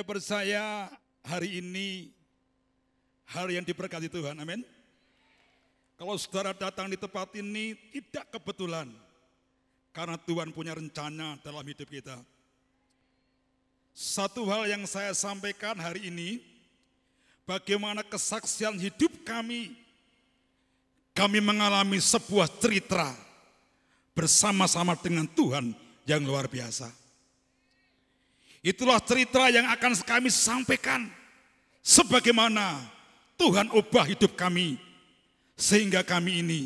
saya percaya hari ini hari yang diberkati Tuhan. Amin. Kalau saudara datang di tempat ini tidak kebetulan. Karena Tuhan punya rencana dalam hidup kita. Satu hal yang saya sampaikan hari ini, bagaimana kesaksian hidup kami, kami mengalami sebuah cerita bersama-sama dengan Tuhan yang luar biasa. Itulah cerita yang akan kami sampaikan. Sebagaimana Tuhan ubah hidup kami. Sehingga kami ini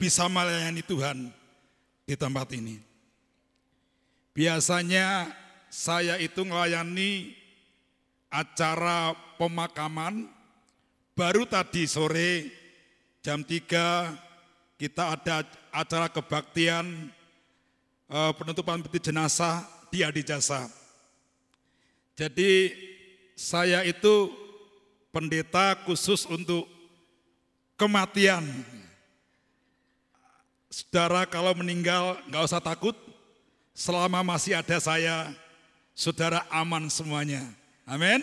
bisa melayani Tuhan di tempat ini. Biasanya saya itu melayani acara pemakaman. Baru tadi sore jam 3 kita ada acara kebaktian eh, penutupan peti jenazah di dijasa. Jadi saya itu pendeta khusus untuk kematian. Saudara kalau meninggal nggak usah takut, selama masih ada saya, saudara aman semuanya. Amin.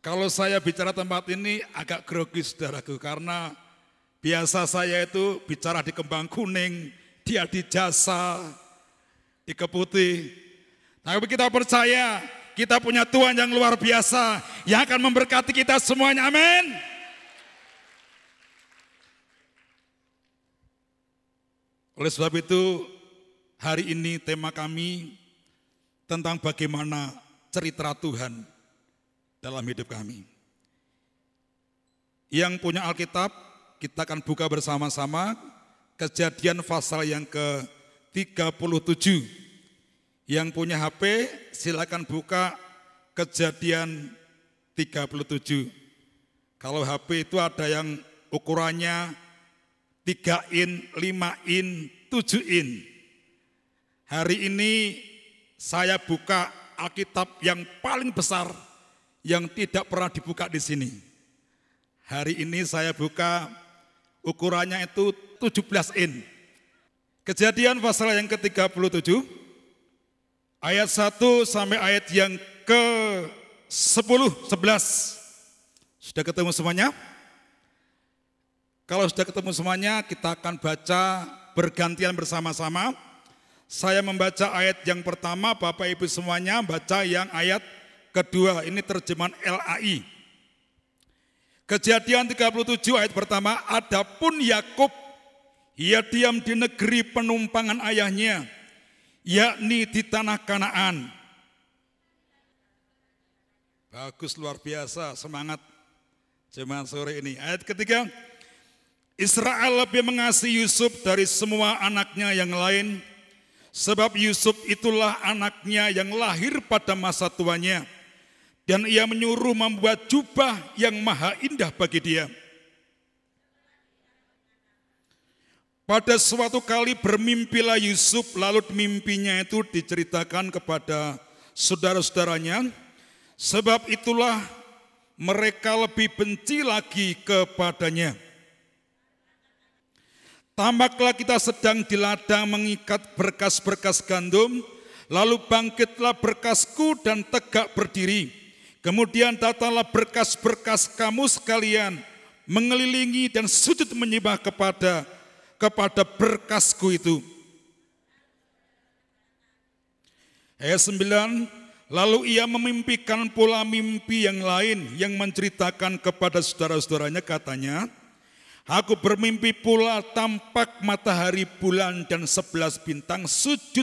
Kalau saya bicara tempat ini agak grogi saudaraku karena Biasa saya itu bicara di kembang kuning, dia di jasa, di keputih. Tapi kita percaya kita punya Tuhan yang luar biasa yang akan memberkati kita semuanya. Amin. Oleh sebab itu, hari ini tema kami tentang bagaimana cerita Tuhan dalam hidup kami. Yang punya Alkitab, kita akan buka bersama-sama kejadian pasal yang ke-37. Yang punya HP silakan buka kejadian 37. Kalau HP itu ada yang ukurannya 3 in, 5 in, 7 in. Hari ini saya buka Alkitab yang paling besar yang tidak pernah dibuka di sini. Hari ini saya buka Ukurannya itu 17 in. Kejadian pasal yang ke-37 ayat 1 sampai ayat yang ke-10, 11. Sudah ketemu semuanya? Kalau sudah ketemu semuanya, kita akan baca bergantian bersama-sama. Saya membaca ayat yang pertama, Bapak Ibu semuanya baca yang ayat kedua. Ini terjemahan LAI. Kejadian 37 ayat pertama, adapun Yakub ia diam di negeri penumpangan ayahnya, yakni di tanah Kanaan. Bagus luar biasa semangat jemaat sore ini. Ayat ketiga, Israel lebih mengasihi Yusuf dari semua anaknya yang lain, sebab Yusuf itulah anaknya yang lahir pada masa tuanya. Dan ia menyuruh membuat jubah yang maha indah bagi dia. Pada suatu kali bermimpilah Yusuf, lalu mimpinya itu diceritakan kepada saudara-saudaranya. Sebab itulah mereka lebih benci lagi kepadanya. Tampaklah kita sedang di ladang mengikat berkas-berkas gandum, lalu bangkitlah berkasku dan tegak berdiri. Kemudian datanglah berkas-berkas kamu sekalian mengelilingi dan sujud menyembah kepada kepada berkasku itu. Ayat 9, Lalu ia memimpikan pola mimpi yang lain yang menceritakan kepada saudara-saudaranya katanya, Aku bermimpi pula tampak matahari bulan dan sebelas bintang sujud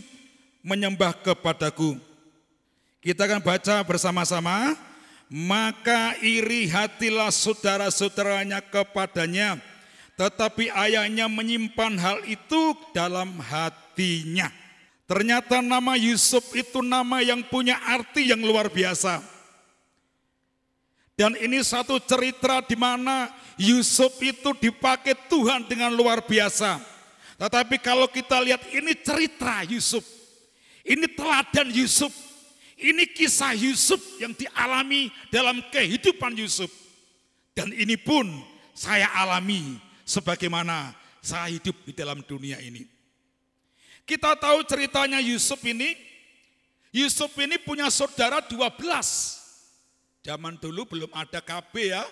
menyembah kepadaku. Kita akan baca bersama-sama maka iri hatilah saudara-saudaranya kepadanya, tetapi ayahnya menyimpan hal itu dalam hatinya. Ternyata nama Yusuf itu nama yang punya arti yang luar biasa. Dan ini satu cerita di mana Yusuf itu dipakai Tuhan dengan luar biasa. Tetapi kalau kita lihat ini cerita Yusuf. Ini teladan Yusuf ini kisah Yusuf yang dialami dalam kehidupan Yusuf. Dan ini pun saya alami sebagaimana saya hidup di dalam dunia ini. Kita tahu ceritanya Yusuf ini. Yusuf ini punya saudara 12. Zaman dulu belum ada KB ya.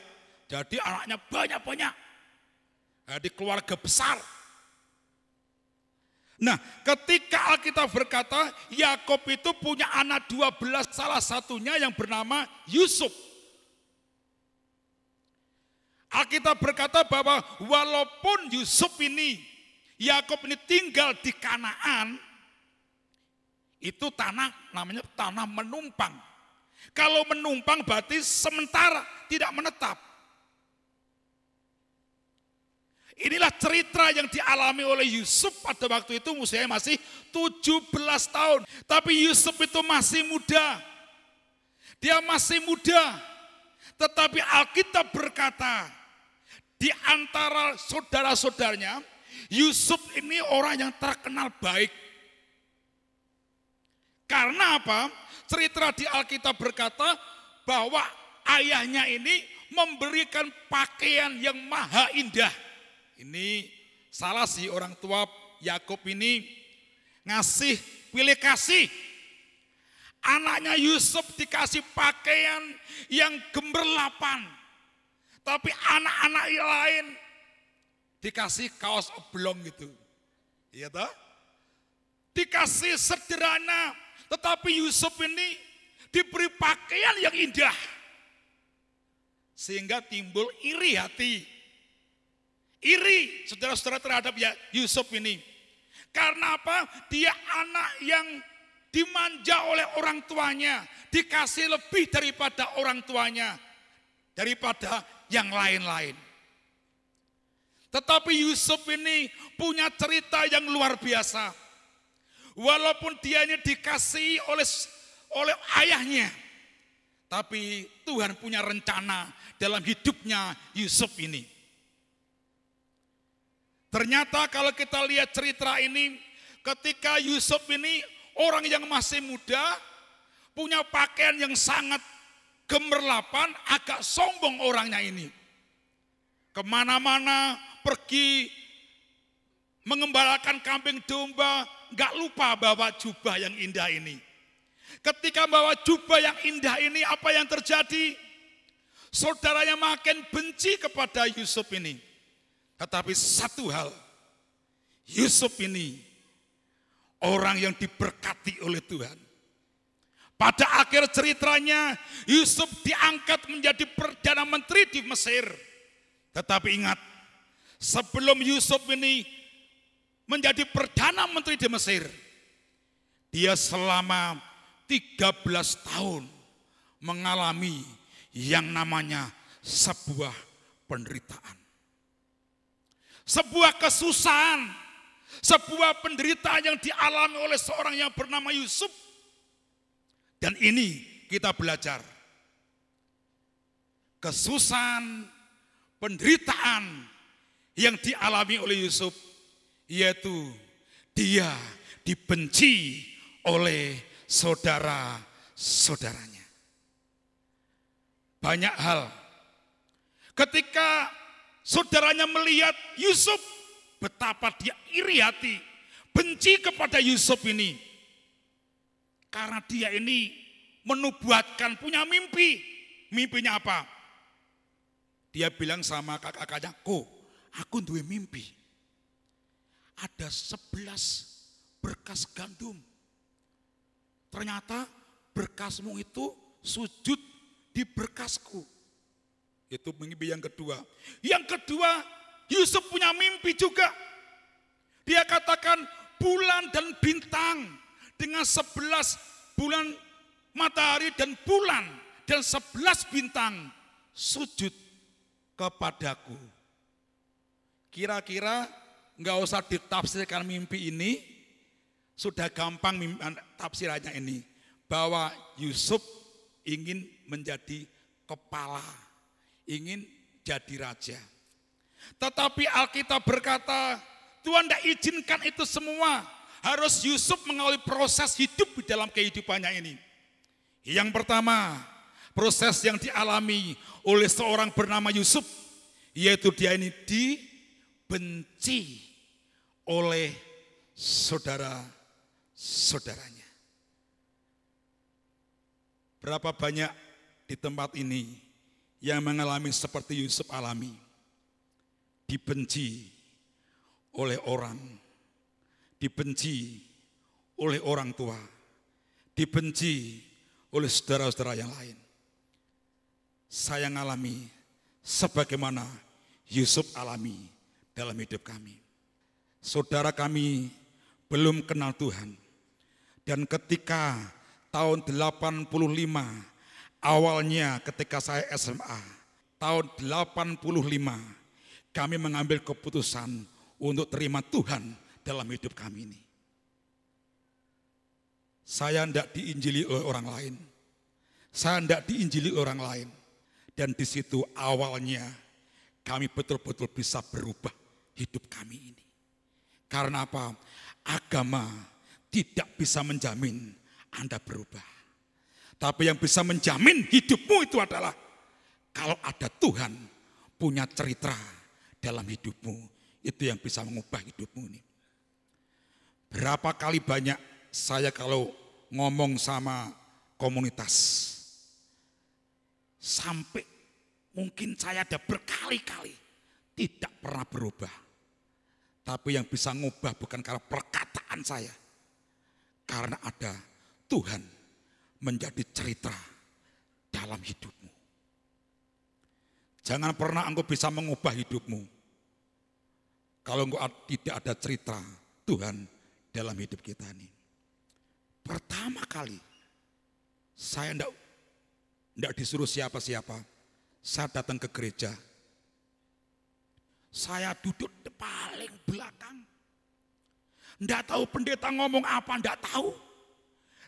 Jadi anaknya banyak-banyak. Jadi keluarga besar. Nah, ketika Alkitab berkata Yakob itu punya anak 12, salah satunya yang bernama Yusuf. Alkitab berkata bahwa walaupun Yusuf ini, Yakob ini tinggal di Kanaan, itu tanah namanya tanah menumpang. Kalau menumpang berarti sementara, tidak menetap. Inilah cerita yang dialami oleh Yusuf pada waktu itu usianya masih 17 tahun. Tapi Yusuf itu masih muda. Dia masih muda. Tetapi Alkitab berkata, di antara saudara-saudaranya, Yusuf ini orang yang terkenal baik. Karena apa? Cerita di Alkitab berkata bahwa ayahnya ini memberikan pakaian yang maha indah ini salah sih orang tua Yakub ini ngasih pilih kasih. Anaknya Yusuf dikasih pakaian yang gemerlapan, Tapi anak-anak yang lain dikasih kaos oblong gitu. Iya toh? Dikasih sederhana, tetapi Yusuf ini diberi pakaian yang indah. Sehingga timbul iri hati iri saudara-saudara terhadap ya Yusuf ini. Karena apa? Dia anak yang dimanja oleh orang tuanya, dikasih lebih daripada orang tuanya, daripada yang lain-lain. Tetapi Yusuf ini punya cerita yang luar biasa. Walaupun dia ini dikasih oleh oleh ayahnya, tapi Tuhan punya rencana dalam hidupnya Yusuf ini. Ternyata kalau kita lihat cerita ini, ketika Yusuf ini orang yang masih muda, punya pakaian yang sangat gemerlapan, agak sombong orangnya ini. Kemana-mana pergi mengembalakan kambing domba, gak lupa bawa jubah yang indah ini. Ketika bawa jubah yang indah ini, apa yang terjadi? Saudaranya makin benci kepada Yusuf ini. Tetapi satu hal, Yusuf ini orang yang diberkati oleh Tuhan. Pada akhir ceritanya, Yusuf diangkat menjadi Perdana Menteri di Mesir. Tetapi ingat, sebelum Yusuf ini menjadi Perdana Menteri di Mesir, dia selama 13 tahun mengalami yang namanya sebuah penderitaan sebuah kesusahan, sebuah penderitaan yang dialami oleh seorang yang bernama Yusuf. Dan ini kita belajar. Kesusahan, penderitaan yang dialami oleh Yusuf yaitu dia dibenci oleh saudara-saudaranya. Banyak hal. Ketika saudaranya melihat Yusuf, betapa dia iri hati, benci kepada Yusuf ini. Karena dia ini menubuatkan punya mimpi. Mimpinya apa? Dia bilang sama kakak-kakaknya, "Ko, aku duwe mimpi. Ada sebelas berkas gandum. Ternyata berkasmu itu sujud di berkasku. Itu mimpi yang kedua. Yang kedua, Yusuf punya mimpi juga. Dia katakan bulan dan bintang dengan sebelas bulan matahari dan bulan dan sebelas bintang sujud kepadaku. Kira-kira nggak usah ditafsirkan mimpi ini, sudah gampang tafsirannya ini. Bahwa Yusuf ingin menjadi kepala ingin jadi raja. Tetapi Alkitab berkata, Tuhan tidak izinkan itu semua. Harus Yusuf mengawali proses hidup di dalam kehidupannya ini. Yang pertama, proses yang dialami oleh seorang bernama Yusuf, yaitu dia ini dibenci oleh saudara-saudaranya. Berapa banyak di tempat ini yang mengalami seperti Yusuf alami. Dibenci oleh orang, dibenci oleh orang tua, dibenci oleh saudara-saudara yang lain. Saya ngalami sebagaimana Yusuf alami dalam hidup kami. Saudara kami belum kenal Tuhan. Dan ketika tahun 85 Awalnya ketika saya SMA, tahun 85, kami mengambil keputusan untuk terima Tuhan dalam hidup kami ini. Saya tidak diinjili oleh orang lain. Saya tidak diinjili orang lain. Dan di situ awalnya kami betul-betul bisa berubah hidup kami ini. Karena apa? Agama tidak bisa menjamin Anda berubah. Tapi yang bisa menjamin hidupmu itu adalah kalau ada Tuhan punya cerita dalam hidupmu. Itu yang bisa mengubah hidupmu ini. Berapa kali banyak saya kalau ngomong sama komunitas. Sampai mungkin saya ada berkali-kali tidak pernah berubah. Tapi yang bisa mengubah bukan karena perkataan saya. Karena ada Tuhan menjadi cerita dalam hidupmu. Jangan pernah engkau bisa mengubah hidupmu. Kalau engkau tidak ada cerita Tuhan dalam hidup kita ini. Pertama kali saya tidak tidak disuruh siapa-siapa. Saya datang ke gereja. Saya duduk di paling belakang. Tidak tahu pendeta ngomong apa, tidak tahu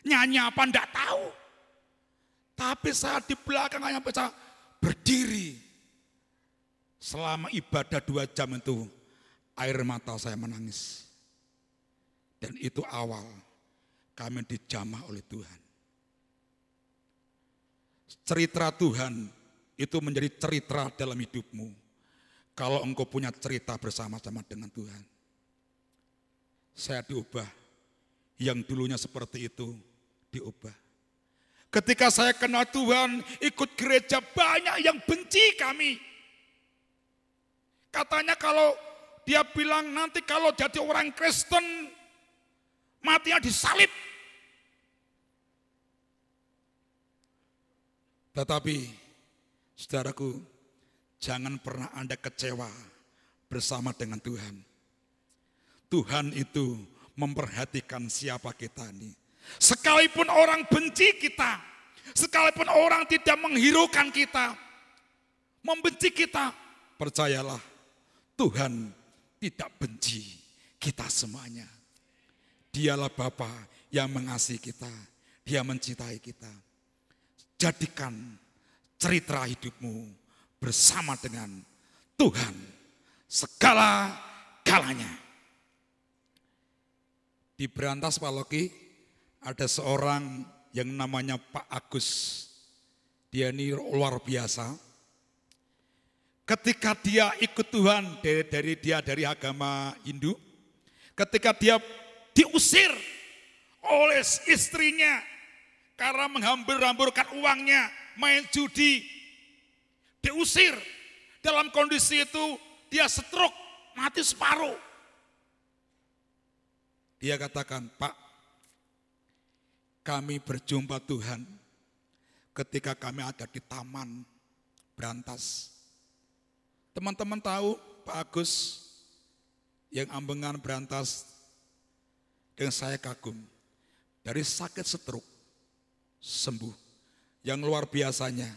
nyanyi apa ndak tahu. Tapi saat di belakang hanya bisa berdiri. Selama ibadah dua jam itu air mata saya menangis. Dan itu awal kami dijamah oleh Tuhan. Cerita Tuhan itu menjadi cerita dalam hidupmu. Kalau engkau punya cerita bersama-sama dengan Tuhan. Saya diubah. Yang dulunya seperti itu diubah. Ketika saya kenal Tuhan, ikut gereja banyak yang benci kami. Katanya kalau dia bilang nanti kalau jadi orang Kristen, matinya disalib. Tetapi, saudaraku, jangan pernah Anda kecewa bersama dengan Tuhan. Tuhan itu memperhatikan siapa kita ini. Sekalipun orang benci kita, sekalipun orang tidak menghiraukan kita, membenci kita, percayalah Tuhan tidak benci kita semuanya. Dialah Bapa yang mengasihi kita, Dia mencintai kita. Jadikan cerita hidupmu bersama dengan Tuhan segala kalanya. Diberantas Pak Loki, ada seorang yang namanya Pak Agus. Dia ini luar biasa. Ketika dia ikut Tuhan dari, dari dia dari agama Hindu, ketika dia diusir oleh istrinya karena menghambur-hamburkan uangnya, main judi, diusir. Dalam kondisi itu dia stroke, mati separuh. Dia katakan, Pak, kami berjumpa Tuhan ketika kami ada di taman berantas. Teman-teman tahu Pak Agus yang ambengan berantas dengan saya kagum. Dari sakit setruk sembuh. Yang luar biasanya,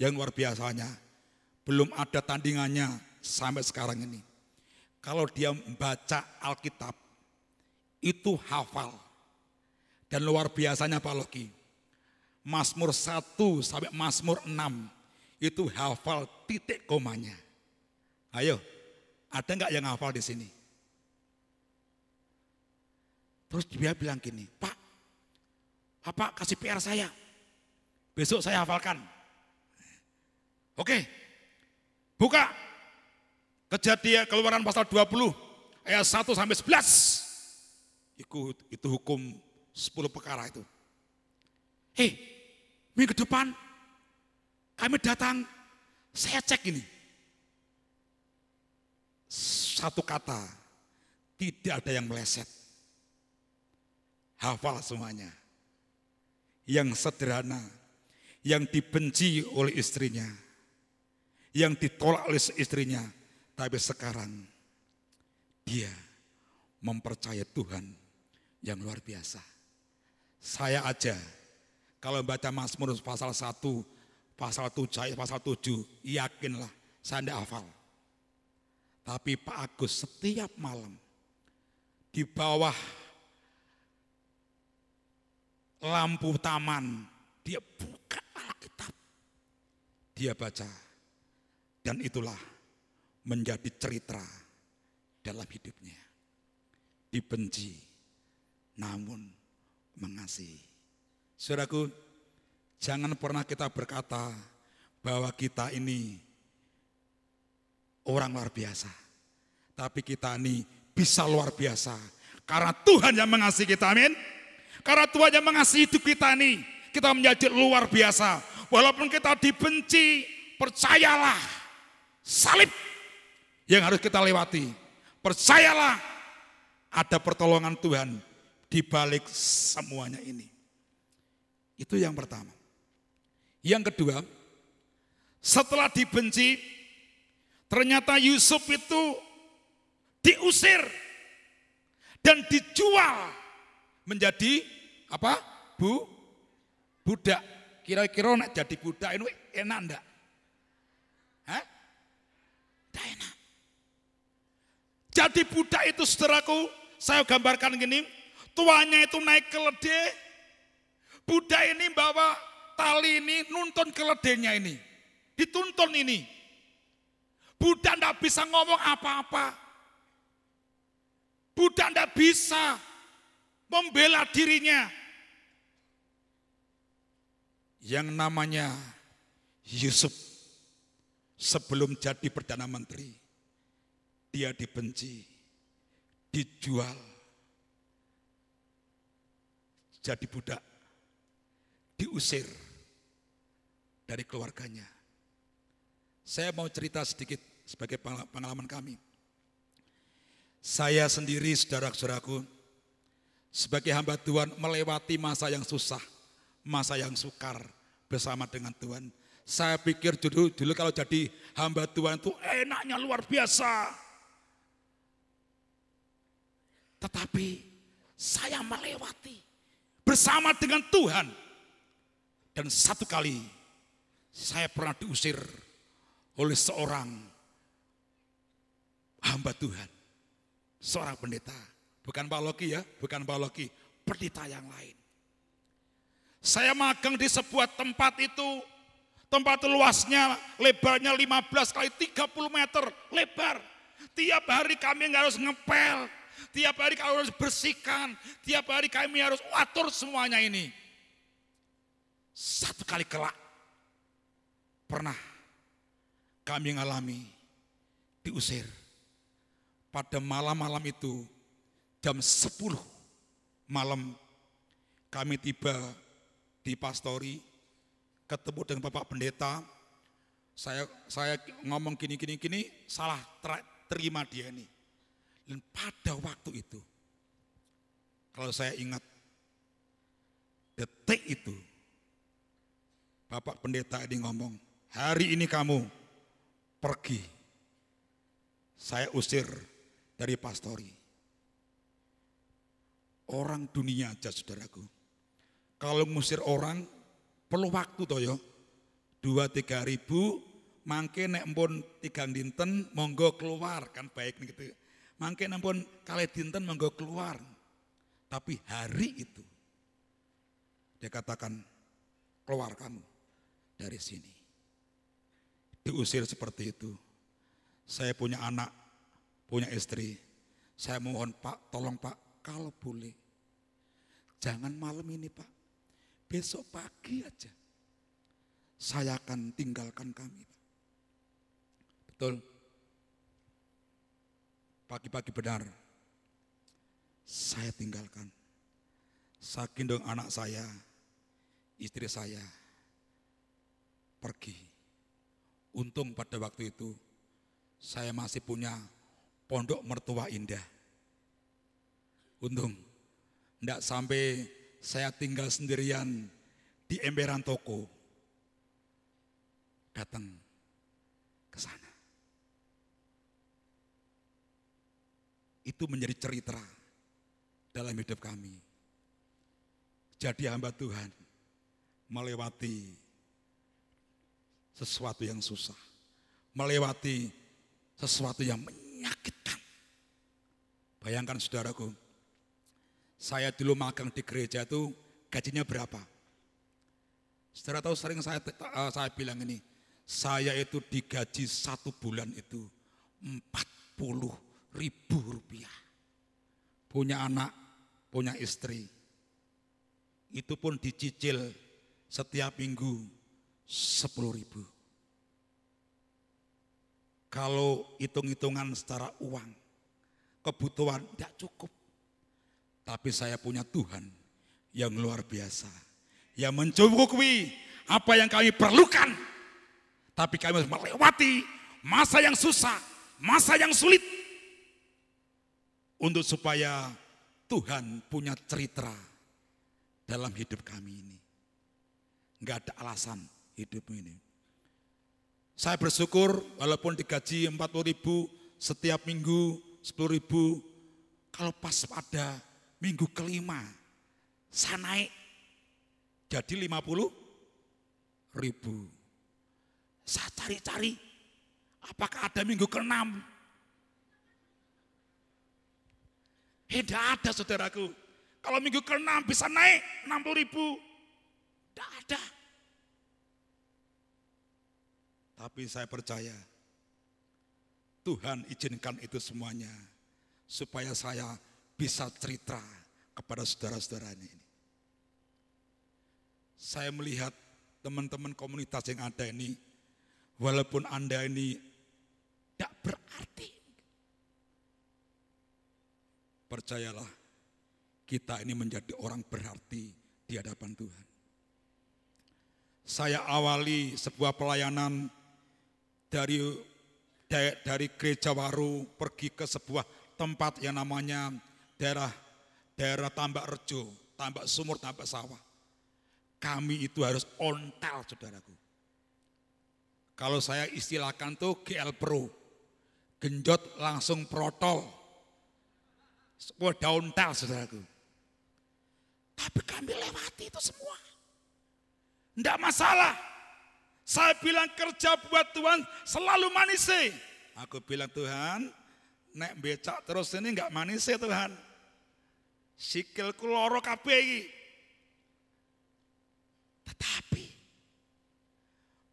yang luar biasanya belum ada tandingannya sampai sekarang ini. Kalau dia membaca Alkitab itu hafal dan luar biasanya Pak Loki, Mazmur 1 sampai Mazmur 6 itu hafal titik komanya. Ayo, ada nggak yang hafal di sini? Terus dia bilang gini, Pak, apa kasih PR saya. Besok saya hafalkan. Oke, buka. Kejadian keluaran pasal 20, ayat 1 sampai 11. Itu, itu hukum 10 perkara itu. Hei, minggu depan kami datang, saya cek ini. Satu kata, tidak ada yang meleset. Hafal semuanya. Yang sederhana, yang dibenci oleh istrinya, yang ditolak oleh istrinya, tapi sekarang dia mempercaya Tuhan yang luar biasa saya aja. Kalau baca Mazmur pasal 1, pasal 7, pasal 7, yakinlah saya tidak hafal. Tapi Pak Agus setiap malam di bawah lampu taman, dia buka Alkitab. Dia baca. Dan itulah menjadi cerita dalam hidupnya. Dibenci, namun mengasihi. Saudaraku, jangan pernah kita berkata bahwa kita ini orang luar biasa. Tapi kita ini bisa luar biasa. Karena Tuhan yang mengasihi kita, amin. Karena Tuhan yang mengasihi hidup kita ini, kita menjadi luar biasa. Walaupun kita dibenci, percayalah salib yang harus kita lewati. Percayalah ada pertolongan Tuhan di balik semuanya ini. Itu yang pertama. Yang kedua, setelah dibenci, ternyata Yusuf itu diusir dan dijual menjadi apa? Bu budak. Kira-kira nak jadi budak ini enak enggak? Hah? Tidak enak. Jadi budak itu saudaraku, saya gambarkan gini, Tuanya itu naik keledai. Budak ini bawa tali ini nuntun keledainya ini. Dituntun ini. Budak tidak bisa ngomong apa-apa. Budak tidak bisa membela dirinya. Yang namanya Yusuf sebelum jadi Perdana Menteri, dia dibenci, dijual, jadi budak, diusir dari keluarganya. Saya mau cerita sedikit sebagai pengalaman kami. Saya sendiri, saudara-saudaraku, sebagai hamba Tuhan melewati masa yang susah, masa yang sukar bersama dengan Tuhan. Saya pikir dulu, dulu kalau jadi hamba Tuhan itu enaknya luar biasa. Tetapi saya melewati bersama dengan Tuhan. Dan satu kali saya pernah diusir oleh seorang hamba Tuhan. Seorang pendeta. Bukan Pak Loki ya, bukan Pak Loki. Pendeta yang lain. Saya magang di sebuah tempat itu. Tempat luasnya, lebarnya 15 kali 30 meter lebar. Tiap hari kami nggak harus ngepel, Tiap hari kami harus bersihkan. Tiap hari kami harus atur semuanya ini. Satu kali kelak. Pernah kami mengalami diusir. Pada malam-malam itu jam 10 malam kami tiba di pastori ketemu dengan Bapak Pendeta saya saya ngomong gini gini gini salah terima dia ini. Dan pada waktu itu, kalau saya ingat detik itu, Bapak Pendeta ini ngomong, hari ini kamu pergi. Saya usir dari pastori. Orang dunia aja saudaraku. Kalau ngusir orang, perlu waktu toyo. Dua tiga ribu, mangke nek pun tiga dinten, monggo keluar. Kan baik nih gitu. Mangke nampun kali dinten monggo keluar. Tapi hari itu dia katakan keluar kamu dari sini. Diusir seperti itu. Saya punya anak, punya istri. Saya mohon Pak, tolong Pak, kalau boleh jangan malam ini Pak. Besok pagi aja. Saya akan tinggalkan kami. Betul pagi-pagi benar. Saya tinggalkan. saking gendong anak saya, istri saya, pergi. Untung pada waktu itu saya masih punya pondok mertua indah. Untung, tidak sampai saya tinggal sendirian di emberan toko. Datang ke sana. itu menjadi cerita dalam hidup kami. Jadi hamba Tuhan melewati sesuatu yang susah, melewati sesuatu yang menyakitkan. Bayangkan saudaraku, saya dulu magang di gereja itu gajinya berapa? Saudara tahu sering saya eh, saya bilang ini, saya itu digaji satu bulan itu 40 ribu rupiah. Punya anak, punya istri. Itu pun dicicil setiap minggu sepuluh ribu. Kalau hitung-hitungan secara uang, kebutuhan tidak cukup. Tapi saya punya Tuhan yang luar biasa. Yang mencukupi apa yang kami perlukan. Tapi kami harus melewati masa yang susah, masa yang sulit untuk supaya Tuhan punya cerita dalam hidup kami ini. Enggak ada alasan hidup ini. Saya bersyukur walaupun digaji 40 ribu setiap minggu 10 ribu. Kalau pas pada minggu kelima saya naik jadi 50 ribu. Saya cari-cari apakah ada minggu keenam. Tidak ada saudaraku. Kalau minggu ke-6 bisa naik 60 ribu. Tidak ada. Tapi saya percaya Tuhan izinkan itu semuanya. Supaya saya bisa cerita kepada saudara-saudaranya ini. Saya melihat teman-teman komunitas yang ada ini, walaupun Anda ini tidak berarti, percayalah kita ini menjadi orang berarti di hadapan Tuhan. Saya awali sebuah pelayanan dari dari gereja Waru pergi ke sebuah tempat yang namanya daerah daerah Tambak Rejo, Tambak Sumur, Tambak Sawah. Kami itu harus ontal, saudaraku. Kalau saya istilahkan tuh GL Pro, genjot langsung protol semua daun tel saudaraku. Tapi kami lewati itu semua. Tidak masalah. Saya bilang kerja buat Tuhan selalu manis. sih. Aku bilang Tuhan, nek becak terus ini nggak manis sih Tuhan. Sikilku loro ini? Tetapi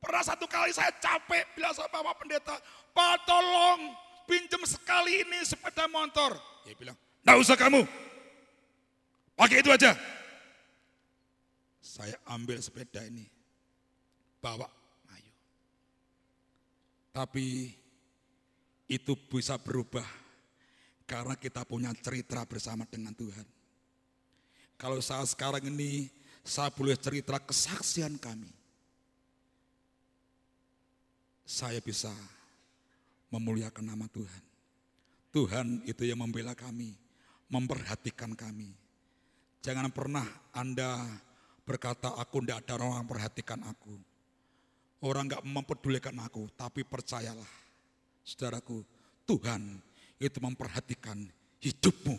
pernah satu kali saya capek bilang sama Bapak Pendeta, "Pak tolong pinjam sekali ini sepeda motor." Dia bilang, tidak usah kamu. Pakai itu aja. Saya ambil sepeda ini. Bawa. Ayo. Tapi itu bisa berubah. Karena kita punya cerita bersama dengan Tuhan. Kalau saat sekarang ini, saya boleh cerita kesaksian kami. Saya bisa memuliakan nama Tuhan. Tuhan itu yang membela kami memperhatikan kami. Jangan pernah Anda berkata, aku tidak ada orang yang perhatikan aku. Orang nggak mempedulikan aku, tapi percayalah. Saudaraku, Tuhan itu memperhatikan hidupmu.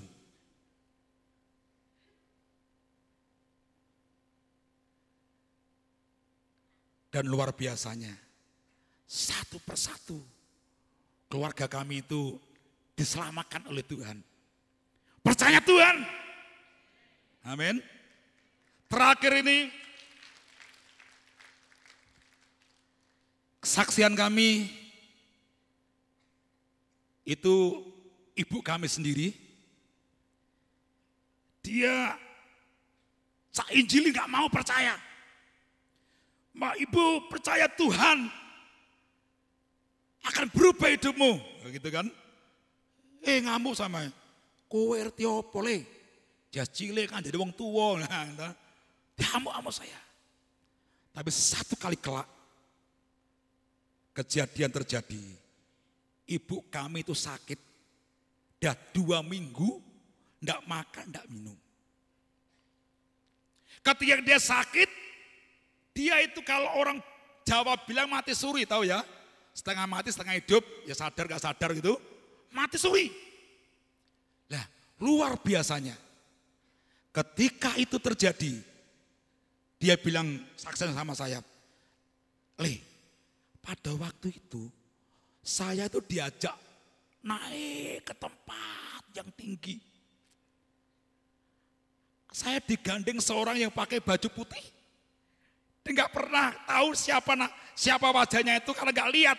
Dan luar biasanya, satu persatu keluarga kami itu diselamatkan oleh Tuhan percaya Tuhan. Amin. Terakhir ini, kesaksian kami itu ibu kami sendiri. Dia Cak injili nggak mau percaya. Mbak ibu percaya Tuhan akan berubah hidupmu, gitu kan? Eh ngamuk sama Kowe ngerti apa le? Jas cilik kan jadi wong tua. Nah, Diamuk-amuk saya. Tapi satu kali kelak kejadian terjadi. Ibu kami itu sakit. Dah dua minggu ndak makan, ndak minum. Ketika dia sakit, dia itu kalau orang Jawa bilang mati suri tahu ya. Setengah mati, setengah hidup, ya sadar gak sadar gitu. Mati suri. Luar biasanya. Ketika itu terjadi, dia bilang saksen sama saya, Le, pada waktu itu saya itu diajak naik ke tempat yang tinggi. Saya digandeng seorang yang pakai baju putih. Dia nggak pernah tahu siapa nak siapa wajahnya itu karena nggak lihat.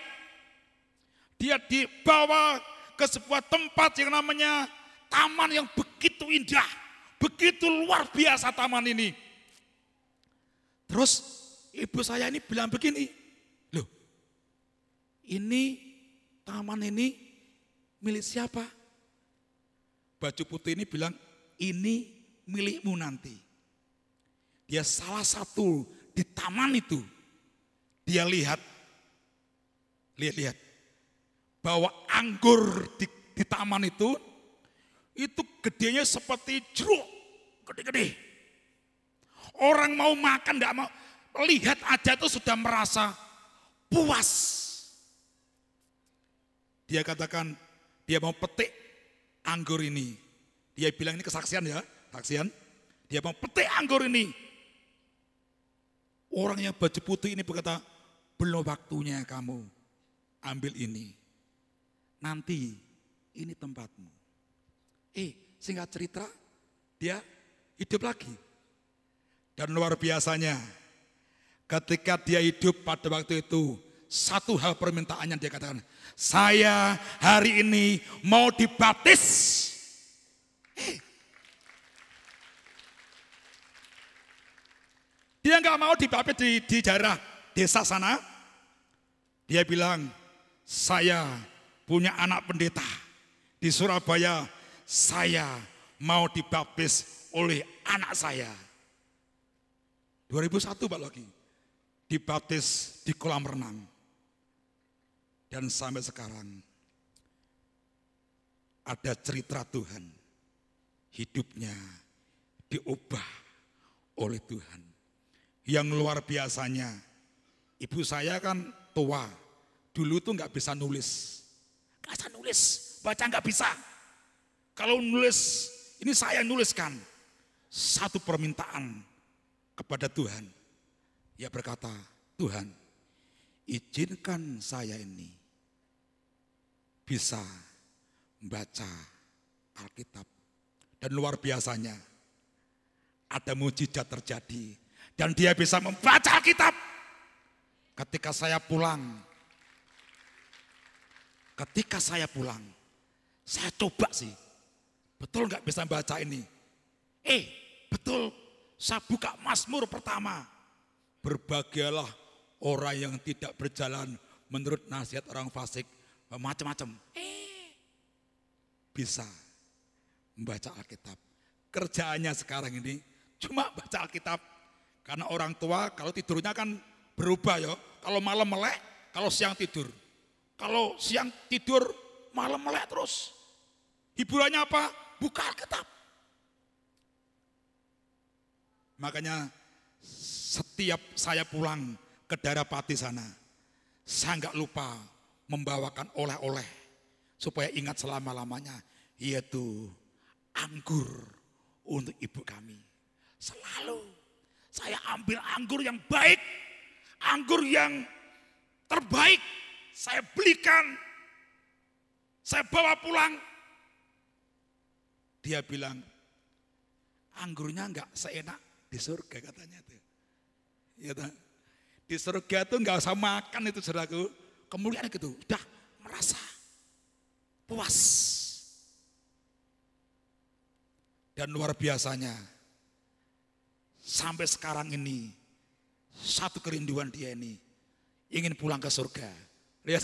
Dia dibawa ke sebuah tempat yang namanya taman yang begitu indah, begitu luar biasa taman ini. Terus ibu saya ini bilang begini, loh ini taman ini milik siapa? Baju putih ini bilang, ini milikmu nanti. Dia salah satu di taman itu. Dia lihat, lihat-lihat, bahwa anggur di, di taman itu itu gedenya seperti jeruk, gede-gede. Orang mau makan tidak mau, lihat aja itu sudah merasa puas. Dia katakan, dia mau petik anggur ini. Dia bilang ini kesaksian ya, kesaksian Dia mau petik anggur ini. Orang yang baju putih ini berkata, belum waktunya kamu ambil ini. Nanti ini tempatmu. Eh, singkat cerita, dia hidup lagi. Dan luar biasanya, ketika dia hidup pada waktu itu, satu hal permintaannya dia katakan, saya hari ini mau dibaptis. Eh. Dia nggak mau dibaptis di, di daerah desa sana. Dia bilang, saya punya anak pendeta di Surabaya saya mau dibaptis oleh anak saya. 2001 Pak Logi, dibaptis di kolam renang. Dan sampai sekarang ada cerita Tuhan. Hidupnya diubah oleh Tuhan. Yang luar biasanya, ibu saya kan tua. Dulu tuh nggak bisa nulis. Nggak bisa nulis, baca nggak bisa. Kalau nulis, ini saya nuliskan satu permintaan kepada Tuhan. Ia berkata, Tuhan, izinkan saya ini bisa membaca Alkitab. Dan luar biasanya, ada mujizat terjadi. Dan dia bisa membaca Alkitab. Ketika saya pulang, ketika saya pulang, saya coba sih Betul nggak bisa baca ini? Eh, betul. Saya buka Mazmur pertama. Berbahagialah orang yang tidak berjalan menurut nasihat orang fasik. Macam-macam. Eh, bisa membaca Alkitab. Kerjaannya sekarang ini cuma baca Alkitab. Karena orang tua kalau tidurnya kan berubah ya. Kalau malam melek, kalau siang tidur. Kalau siang tidur, malam melek terus. Hiburannya apa? buka Alkitab. Makanya setiap saya pulang ke daerah Pati sana, saya nggak lupa membawakan oleh-oleh supaya ingat selama-lamanya yaitu anggur untuk ibu kami. Selalu saya ambil anggur yang baik, anggur yang terbaik, saya belikan, saya bawa pulang dia bilang, anggurnya enggak seenak di surga katanya tuh. Ya tak? Di surga itu enggak usah makan itu saudaraku. Kemuliaan gitu, udah merasa puas. Dan luar biasanya, sampai sekarang ini, satu kerinduan dia ini, ingin pulang ke surga. Lihat,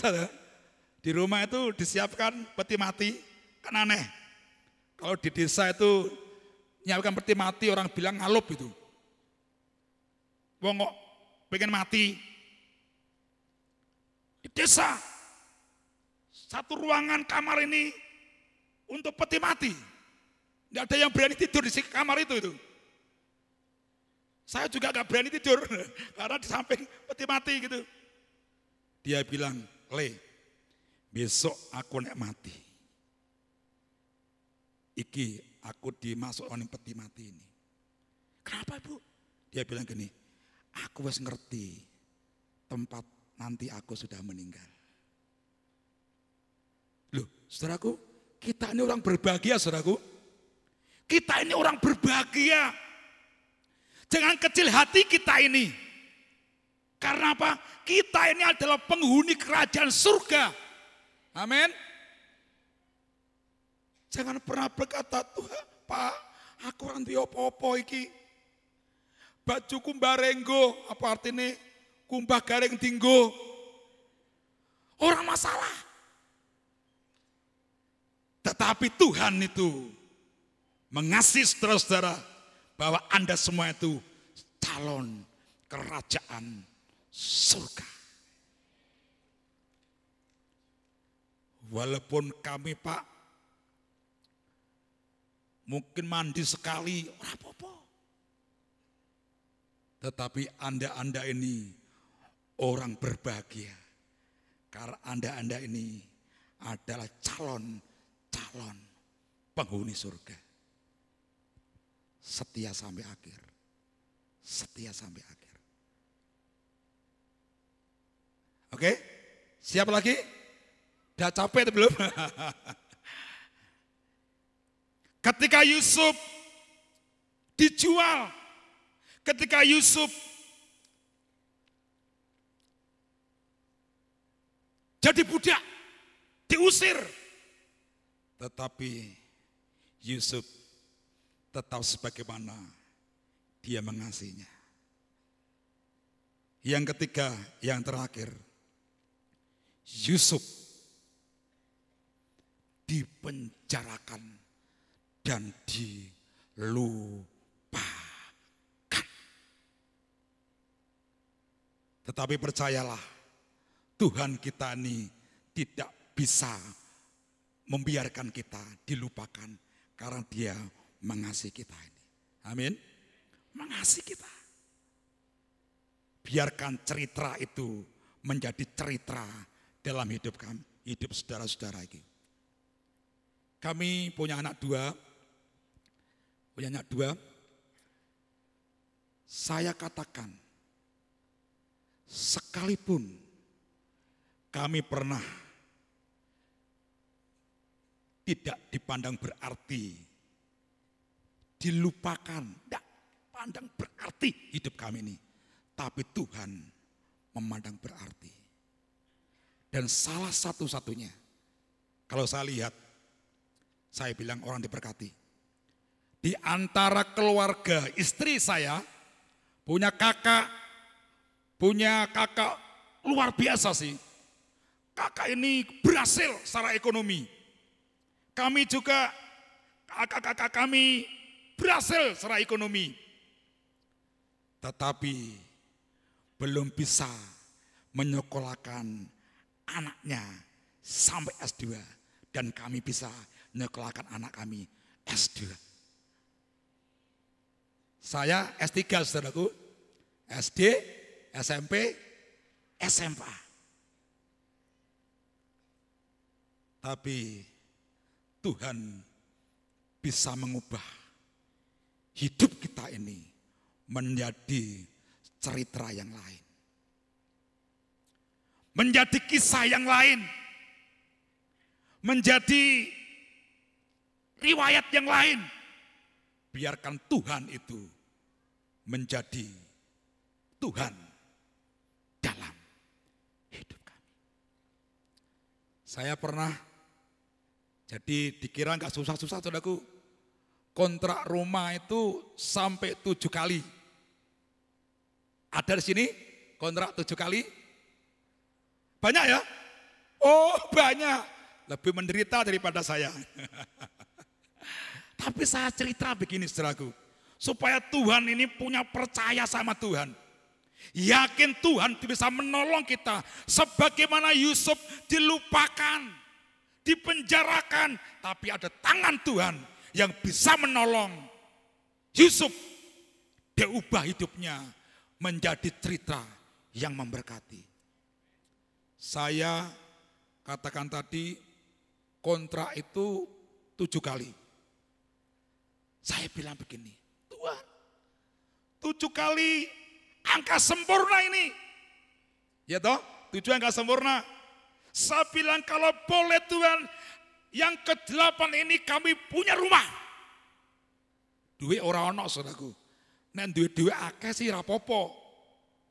di rumah itu disiapkan peti mati, kan aneh kalau di desa itu nyalakan peti mati orang bilang ngalup itu. Wong kok pengen mati. Di desa satu ruangan kamar ini untuk peti mati. Tidak ada yang berani tidur di kamar itu itu. Saya juga gak berani tidur karena di samping peti mati gitu. Dia bilang, Le, besok aku nek mati iki aku dimasuk oning peti mati ini. Kenapa ibu? Dia bilang gini, aku harus ngerti tempat nanti aku sudah meninggal. Loh, saudaraku, kita ini orang berbahagia, saudaraku. Kita ini orang berbahagia. Jangan kecil hati kita ini. Karena apa? Kita ini adalah penghuni kerajaan surga. Amin. Jangan pernah berkata, Tuhan, Pak, aku orang duwe apa-apa Baju kumbah renggo, apa artinya? Kumbah garing tinggo Orang masalah. Tetapi Tuhan itu mengasih saudara-saudara bahwa Anda semua itu calon kerajaan surga. Walaupun kami Pak mungkin mandi sekali, ora apa Tetapi Anda-anda ini orang berbahagia. Karena Anda-anda ini adalah calon-calon penghuni surga. Setia sampai akhir. Setia sampai akhir. Oke? siapa lagi? Udah capek belum? Ketika Yusuf dijual, ketika Yusuf jadi budak, diusir. Tetapi Yusuf tetap sebagaimana dia mengasihinya. Yang ketiga, yang terakhir, Yusuf dipenjarakan dan dilupakan. Tetapi percayalah, Tuhan kita ini tidak bisa membiarkan kita dilupakan karena dia mengasihi kita ini. Amin. Mengasihi kita. Biarkan cerita itu menjadi cerita dalam hidup kami, hidup saudara-saudara ini. Kami punya anak dua, Ayatnya dua. Saya katakan, sekalipun kami pernah tidak dipandang berarti, dilupakan, tidak pandang berarti hidup kami ini. Tapi Tuhan memandang berarti. Dan salah satu-satunya, kalau saya lihat, saya bilang orang diberkati, di antara keluarga istri saya punya kakak, punya kakak luar biasa sih. Kakak ini berhasil secara ekonomi. Kami juga, kakak-kakak kami berhasil secara ekonomi. Tetapi belum bisa menyekolahkan anaknya sampai S2. Dan kami bisa menyekolahkan anak kami S2. Saya S3 saudaraku. SD, SMP, SMA. Tapi Tuhan bisa mengubah hidup kita ini menjadi cerita yang lain. Menjadi kisah yang lain. Menjadi riwayat yang lain. Biarkan Tuhan itu menjadi Tuhan dalam hidup kami. Saya pernah jadi dikira nggak susah-susah saudaraku. Kontrak rumah itu sampai tujuh kali. Ada di sini kontrak tujuh kali? Banyak ya? Oh banyak. Lebih menderita daripada saya. Tapi saya cerita begini saudaraku Supaya Tuhan ini punya percaya sama Tuhan. Yakin Tuhan bisa menolong kita. Sebagaimana Yusuf dilupakan, dipenjarakan. Tapi ada tangan Tuhan yang bisa menolong. Yusuf, diubah hidupnya menjadi cerita yang memberkati. Saya katakan tadi kontrak itu tujuh kali. Saya bilang begini, Tujuh kali angka sempurna ini. Ya toh, tujuh angka sempurna. Saya bilang kalau boleh Tuhan, yang ke delapan ini kami punya rumah. Duit orang ono saudaraku. Nen duit-duit akeh sih rapopo.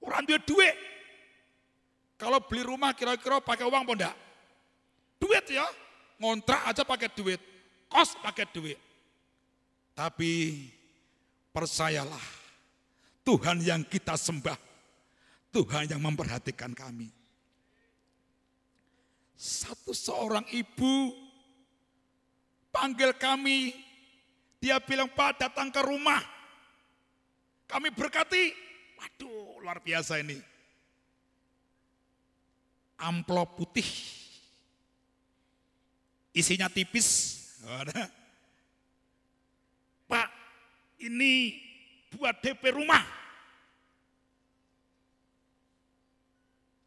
Orang duit-duit. Kalau beli rumah kira-kira pakai uang apa enggak? Duit ya. Ngontrak aja pakai duit. Kos pakai duit. Tapi percayalah Tuhan yang kita sembah, Tuhan yang memperhatikan kami. Satu seorang ibu panggil kami, dia bilang, "Pak, datang ke rumah." Kami berkati, waduh, luar biasa ini. Amplop putih, isinya tipis. Pak, ini buat DP rumah.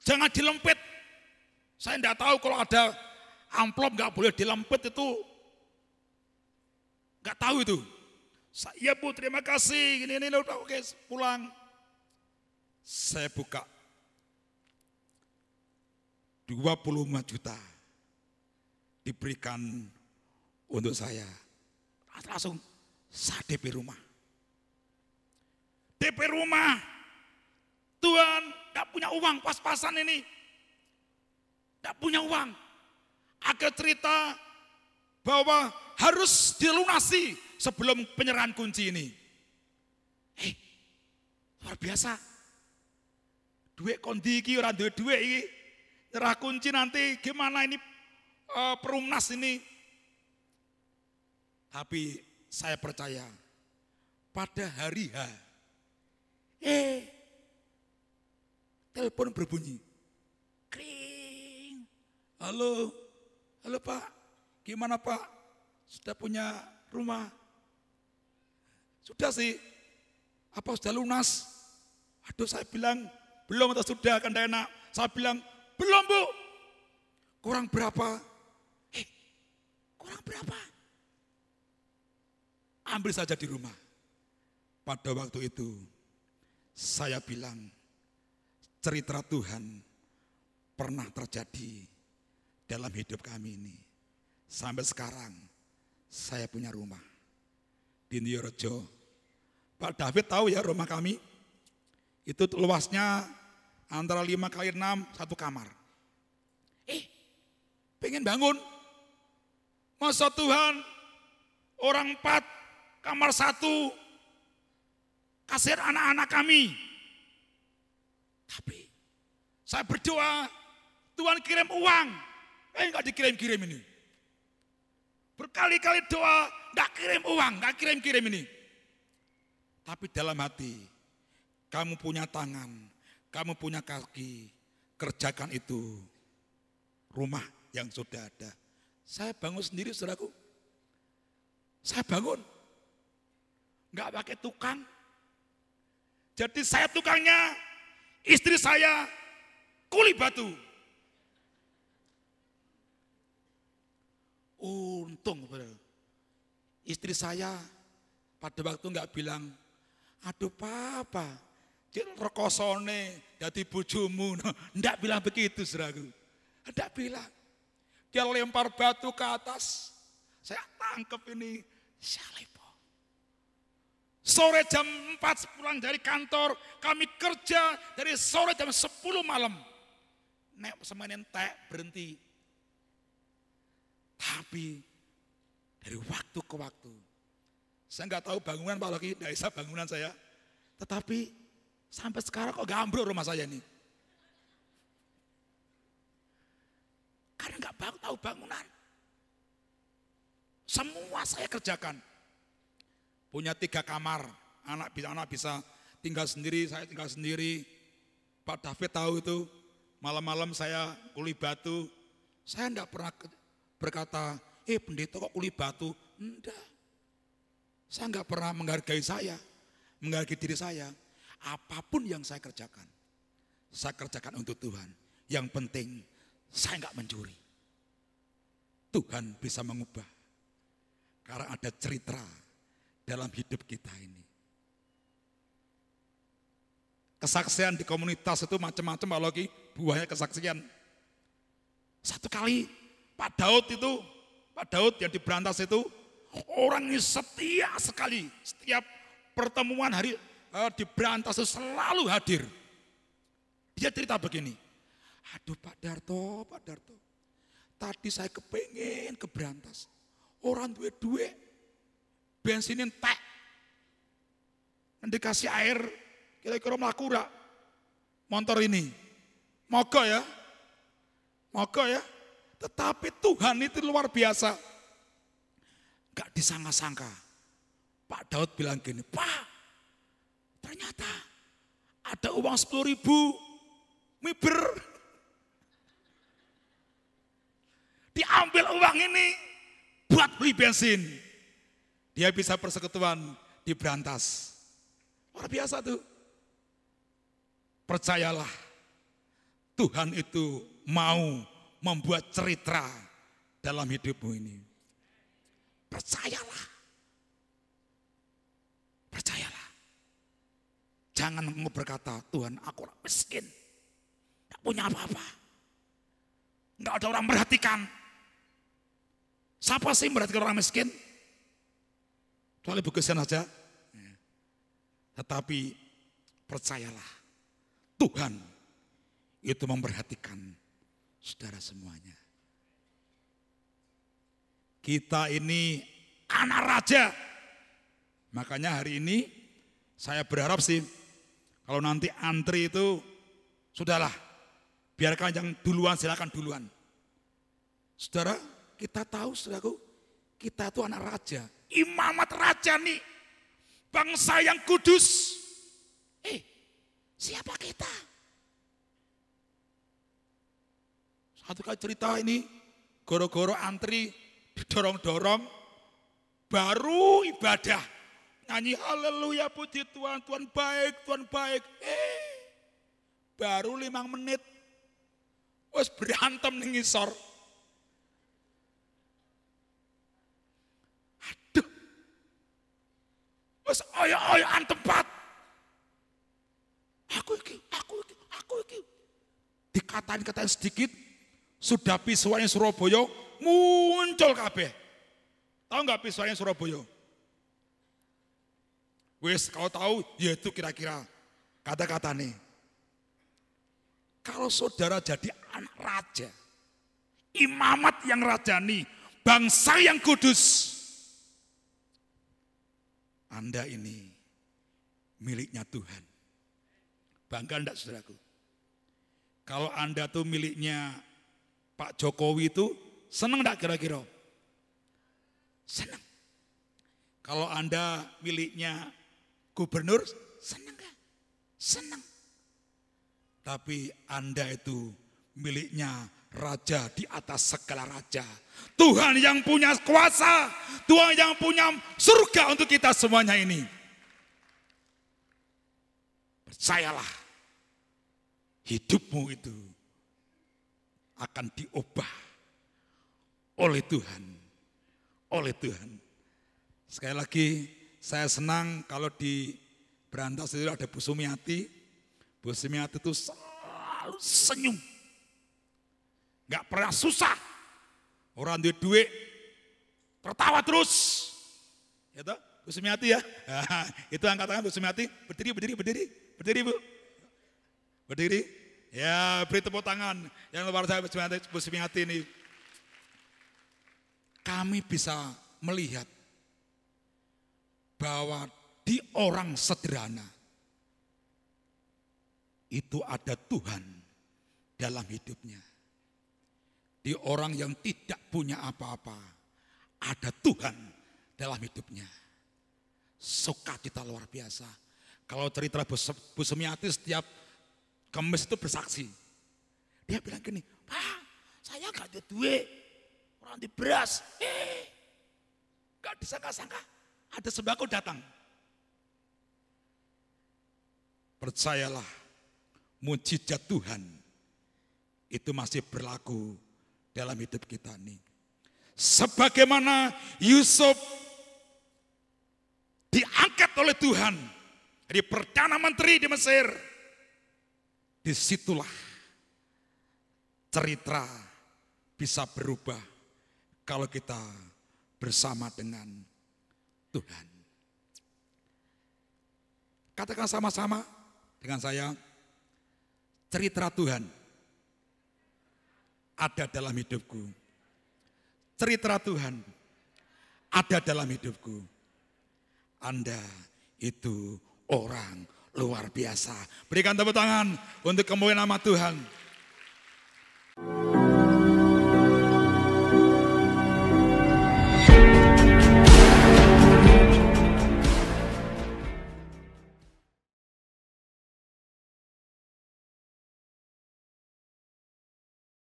Jangan dilempit. Saya tidak tahu kalau ada amplop nggak boleh dilempit itu. Nggak tahu itu. Saya bu terima kasih. ini ini udah, oke pulang. Saya buka 25 juta diberikan untuk saya. Langsung sadepi DP rumah. DP rumah. Tuhan, gak punya uang pas-pasan ini. Gak punya uang. Ada cerita bahwa harus dilunasi sebelum penyerahan kunci ini. Hei, eh, luar biasa. Duit kondi ini, orang duwe duit ini Nyerah kunci nanti gimana ini uh, perumnas ini. Tapi saya percaya pada hari H Eh, telepon berbunyi. Kring. Halo, halo Pak. Gimana Pak? Sudah punya rumah? Sudah sih. Apa sudah lunas? Aduh saya bilang belum atau sudah kan enak. Saya bilang belum bu. Kurang berapa? Eh, kurang berapa? Ambil saja di rumah. Pada waktu itu saya bilang, cerita Tuhan pernah terjadi dalam hidup kami ini. Sampai sekarang, saya punya rumah di Nyorejo. Pak David tahu ya rumah kami, itu luasnya antara 5 kali 6, satu kamar. Eh, pengen bangun. Masa Tuhan, orang empat, kamar satu, kasir anak-anak kami. Tapi saya berdoa, Tuhan kirim uang. Eh nggak dikirim-kirim ini. Berkali-kali doa, nggak kirim uang, nggak kirim-kirim ini. Tapi dalam hati, kamu punya tangan, kamu punya kaki, kerjakan itu. Rumah yang sudah ada. Saya bangun sendiri saudaraku. Saya bangun. Nggak pakai tukang, jadi saya tukangnya, istri saya kuli batu. Untung bro. Istri saya pada waktu nggak bilang, aduh papa, rekosone, jadi bujumu, Nggak bilang begitu, seragu. Nggak bilang. Dia lempar batu ke atas. Saya tangkep ini, salib. Sore jam 4 pulang dari kantor, kami kerja dari sore jam 10 malam. Nek semenin tak berhenti. Tapi dari waktu ke waktu, saya nggak tahu bangunan Pak Loki, nggak bisa bangunan saya. Tetapi sampai sekarang kok gambro rumah saya ini. Karena nggak tahu bangunan. Semua saya kerjakan punya tiga kamar. Anak bisa anak bisa tinggal sendiri, saya tinggal sendiri. Pak David tahu itu. Malam-malam saya kuli batu. Saya enggak pernah berkata, eh pendeta kok kuli batu? Enggak. Saya enggak pernah menghargai saya, menghargai diri saya. Apapun yang saya kerjakan, saya kerjakan untuk Tuhan. Yang penting saya enggak mencuri. Tuhan bisa mengubah. Karena ada cerita dalam hidup kita ini. Kesaksian di komunitas itu macam-macam Pak Loki, buahnya kesaksian. Satu kali Pak Daud itu, Pak Daud yang diberantas itu, orang ini setia sekali. Setiap pertemuan hari eh, diberantas itu selalu hadir. Dia cerita begini, aduh Pak Darto, Pak Darto, tadi saya kepengen keberantas. Orang duit-duit, bensinin nanti Dikasih air, kira-kira melaku rak. Motor ini. Moga ya. Moga ya. Tetapi Tuhan itu luar biasa. Gak disangka-sangka. Pak Daud bilang gini, Pak, ternyata ada uang 10 ribu, miber. Diambil uang ini buat beli bensin. Dia bisa persekutuan diberantas. Luar biasa tuh. Percayalah, Tuhan itu mau membuat cerita dalam hidupmu ini. Percayalah. Percayalah. Jangan mau berkata, Tuhan aku orang miskin. Tidak punya apa-apa. Tidak ada orang perhatikan. Siapa sih merhatikan orang miskin? Soalnya bukesan saja. Tetapi percayalah, Tuhan itu memperhatikan saudara semuanya. Kita ini anak raja. Makanya hari ini saya berharap sih kalau nanti antri itu sudahlah biarkan yang duluan silakan duluan. Saudara, kita tahu saudaraku kita itu anak raja, imamat raja nih. Bangsa yang kudus. Eh, siapa kita? Satu kali cerita ini, goro-goro antri, didorong-dorong, baru ibadah. Nyanyi haleluya puji Tuhan, Tuhan baik, Tuhan baik. Eh, baru lima menit, wes berantem nih ngisor. Wes oyo-oyoan tempat. Aku iki, aku iki, aku iki. Dikatain-katain sedikit, sudah pisuannya Surabaya muncul kabeh. Tahu nggak pisuannya Surabaya? Wes kau tahu, Ya itu kira-kira kata-kata nih. Kalau saudara jadi anak raja, imamat yang rajani, bangsa yang kudus, anda ini miliknya Tuhan. Bangga enggak saudaraku? Kalau Anda tuh miliknya Pak Jokowi itu senang enggak kira-kira? Senang. Kalau Anda miliknya gubernur, senang enggak? Senang. Tapi Anda itu miliknya raja di atas segala raja. Tuhan yang punya kuasa, Tuhan yang punya surga untuk kita semuanya ini. Percayalah, hidupmu itu akan diubah oleh Tuhan. Oleh Tuhan. Sekali lagi, saya senang kalau di Berantas itu ada Bu Sumiati. Bu Sumiati itu selalu senyum Gak pernah susah. Orang duit duit, tertawa terus. Itu, ya Bu Sumiati ya. itu angkat tangan Bu Sumiati, berdiri, berdiri, berdiri, berdiri Bu. Berdiri. Ya, beri tepuk tangan. Yang luar saya Bu Sumiati, Bu Sumiati ini. Kami bisa melihat bahwa di orang sederhana itu ada Tuhan dalam hidupnya di orang yang tidak punya apa-apa. Ada Tuhan dalam hidupnya. Suka kita luar biasa. Kalau cerita Bu Semiati setiap kemis itu bersaksi. Dia bilang gini, Pak, saya gak ada duit, orang di beras. Eh, gak disangka-sangka ada sembako datang. Percayalah, mujizat Tuhan itu masih berlaku dalam hidup kita ini. Sebagaimana Yusuf diangkat oleh Tuhan jadi perdana menteri di Mesir. Disitulah cerita bisa berubah kalau kita bersama dengan Tuhan. Katakan sama-sama dengan saya, cerita Tuhan ada dalam hidupku. Cerita Tuhan ada dalam hidupku. Anda itu orang luar biasa. Berikan tepuk tangan untuk kemuliaan nama Tuhan.